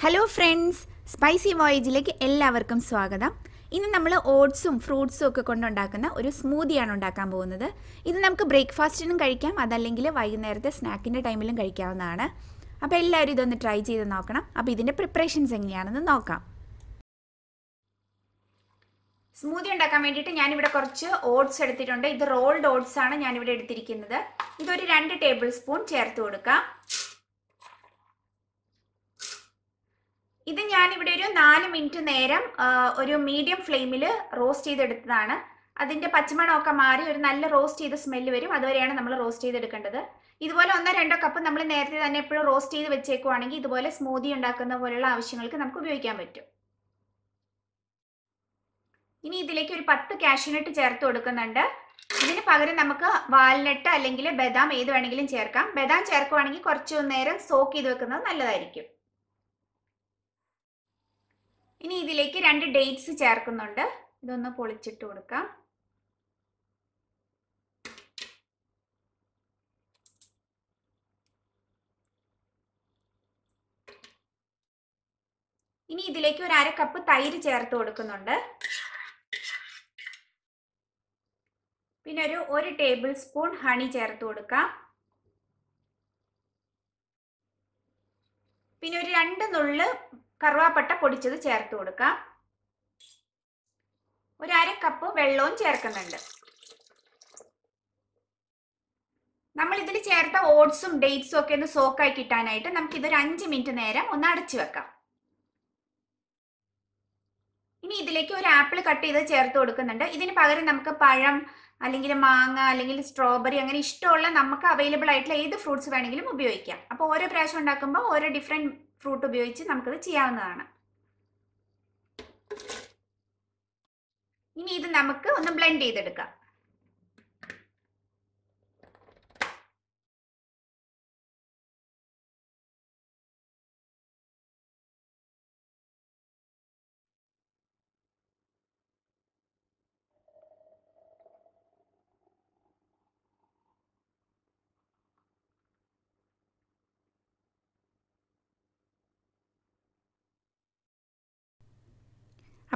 hello friends spicy വോയേജിലേക്ക് എല്ലാവർക്കും സ്വാഗതം ഇന്ന് നമ്മൾ ഓട്സും ഫ്രൂട്ട്സും ഒക്കെ കൊണ്ടുണ്ടാക്കുന്ന ഒരു സ്മൂതിയാണ് ഉണ്ടാക്കാൻ പോകുന്നത് ഇത് നമുക്ക് ബ്രേക്ക്ഫാസ്റ്റിനും കഴിക്കാം അതല്ലെങ്കിൽ വൈകുന്നേരത്തെ സ്നാക്കിൻ്റെ ടൈമിലും കഴിക്കാവുന്നതാണ് അപ്പോൾ എല്ലാവരും ഇതൊന്ന് ട്രൈ ചെയ്ത് നോക്കണം അപ്പോൾ ഇതിൻ്റെ പ്രിപ്പറേഷൻസ് എങ്ങനെയാണെന്ന് നോക്കാം സ്മൂതി ഉണ്ടാക്കാൻ വേണ്ടിയിട്ട് ഞാനിവിടെ കുറച്ച് ഓട്സ് എടുത്തിട്ടുണ്ട് ഇത് റോൾഡ് ഓട്സ് ആണ് ഞാനിവിടെ എടുത്തിരിക്കുന്നത് ഇതൊരു രണ്ട് ടേബിൾ സ്പൂൺ ചേർത്ത് കൊടുക്കാം ഇത് ഞാൻ ഇവിടെ ഒരു നാല് മിനിറ്റ് നേരം ഒരു മീഡിയം ഫ്ലെയിമിൽ റോസ്റ്റ് ചെയ്തെടുത്തതാണ് അതിൻ്റെ പച്ചമണമൊക്കെ മാറി ഒരു നല്ല റോസ്റ്റ് ചെയ്ത സ്മെല്ല് വരും അതുവരെയാണ് നമ്മൾ റോസ്റ്റ് ചെയ്തെടുക്കേണ്ടത് ഇതുപോലെ ഒന്നോ രണ്ടോ കപ്പ് നമ്മൾ നേരത്തെ തന്നെ എപ്പോഴും റോസ്റ്റ് ചെയ്ത് വെച്ചേക്കുവാണെങ്കിൽ ഇതുപോലെ സ്മൂതി ഉണ്ടാക്കുന്ന പോലുള്ള ആവശ്യങ്ങൾക്ക് നമുക്ക് ഉപയോഗിക്കാൻ പറ്റും ഇനി ഇതിലേക്ക് ഒരു പത്ത് കാഷ്യൂനട്ട് ചേർത്ത് കൊടുക്കുന്നുണ്ട് ഇതിന് പകരം നമുക്ക് വാൽനട്ട് അല്ലെങ്കിൽ ബദാം ഏത് വേണമെങ്കിലും ചേർക്കാം ബദാം ചേർക്കുവാണെങ്കിൽ കുറച്ചു നേരം സോക്ക് ചെയ്ത് വെക്കുന്നത് നല്ലതായിരിക്കും ഇനി ഇതിലേക്ക് രണ്ട് ഡേറ്റ്സ് ചേർക്കുന്നുണ്ട് ഇതൊന്ന് പൊളിച്ചിട്ട് കൊടുക്കാം ഇനി ഇതിലേക്ക് ഒരു അര കപ്പ് തൈര് ചേർത്ത് കൊടുക്കുന്നുണ്ട് പിന്നെ ഒരു ഒരു ടേബിൾ സ്പൂൺ ഹണി ചേർത്ത് കൊടുക്കാം പിന്നെ ഒരു രണ്ട് നുള്ള് കറുവാപ്പട്ട പൊടിച്ചത് ചേർത്ത് കൊടുക്കാം ഒരു അര കപ്പ് വെള്ളവും ചേർക്കുന്നുണ്ട് നമ്മൾ ഇതിൽ ചേർത്ത ഓട്സും ഡേറ്റ്സും ഒക്കെ ഒന്ന് സോക്കായി കിട്ടാനായിട്ട് നമുക്ക് ഇതൊരു അഞ്ച് മിനിറ്റ് നേരം ഒന്ന് അടച്ചു വെക്കാം ഇനി ഇതിലേക്ക് ഒരു ആപ്പിൾ കട്ട് ചെയ്ത് ചേർത്ത് കൊടുക്കുന്നുണ്ട് ഇതിന് പകരം നമുക്ക് പഴം അല്ലെങ്കിൽ മാങ്ങ അല്ലെങ്കിൽ സ്ട്രോബെറി അങ്ങനെ ഇഷ്ടമുള്ള നമുക്ക് അവൈലബിൾ ആയിട്ടുള്ള ഏത് ഫ്രൂട്ട്സ് വേണമെങ്കിലും ഉപയോഗിക്കാം അപ്പോൾ ഓരോ പ്രാവശ്യം ഉണ്ടാക്കുമ്പോൾ ഓരോ ഡിഫറെൻറ്റ് ഫ്രൂട്ട് ഉപയോഗിച്ച് നമുക്കത് ചെയ്യാവുന്നതാണ് ഇനി ഇത് നമുക്ക് ഒന്ന് ബ്ലെൻഡ് ചെയ്തെടുക്കാം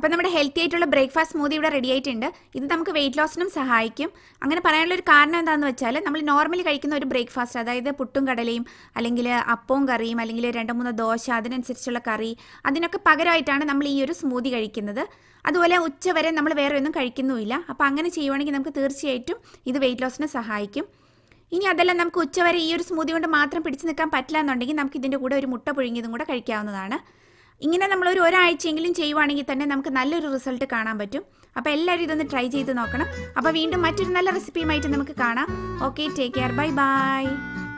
അപ്പോൾ നമ്മുടെ ഹെൽത്തി ആയിട്ടുള്ള ബ്രേക്ക്ഫാസ്റ്റ് സ്മൂതി ഇവിടെ റെഡി ആയിട്ടുണ്ട് ഇത് നമുക്ക് വെയിറ്റ് ലോസിനും സഹായിക്കും അങ്ങനെ പറയാനുള്ള ഒരു കാരണം എന്താണെന്ന് വെച്ചാൽ നമ്മൾ നോർമലി കഴിക്കുന്ന ഒരു ബ്രേക്ക്ഫാസ്റ്റ് അതായത് പുട്ടും കടലയും അല്ലെങ്കിൽ അപ്പവും കറിയും അല്ലെങ്കിൽ രണ്ട് മൂന്ന് ദോശ അതിനനുസരിച്ചുള്ള കറി അതിനൊക്കെ പകരമായിട്ടാണ് നമ്മൾ ഈ ഒരു സ്മൂതി കഴിക്കുന്നത് അതുപോലെ ഉച്ചവരെ നമ്മൾ വേറെ ഒന്നും കഴിക്കുന്നുമില്ല അപ്പോൾ അങ്ങനെ ചെയ്യുവാണെങ്കിൽ നമുക്ക് തീർച്ചയായിട്ടും ഇത് വെയിറ്റ് ലോസിനെ സഹായിക്കും ഇനി അതെല്ലാം നമുക്ക് ഉച്ചവരെ ഈ ഒരു സ്മൂതി കൊണ്ട് മാത്രം പിടിച്ചു നിൽക്കാൻ പറ്റില്ല എന്നുണ്ടെങ്കിൽ നമുക്ക് ഇതിൻ്റെ കൂടെ ഒരു മുട്ട പുഴുങ്ങിയതും കൂടെ കഴിക്കാവുന്നതാണ് ഇങ്ങനെ നമ്മൾ ഒരു ഒരാഴ്ചയെങ്കിലും ചെയ്യുവാണെങ്കിൽ തന്നെ നമുക്ക് നല്ലൊരു റിസൾട്ട് കാണാൻ പറ്റും അപ്പോൾ എല്ലാവരും ഇതൊന്ന് ട്രൈ ചെയ്ത് നോക്കണം അപ്പോൾ വീണ്ടും മറ്റൊരു നല്ല റെസിപ്പിയുമായിട്ട് നമുക്ക് കാണാം okay take care bye by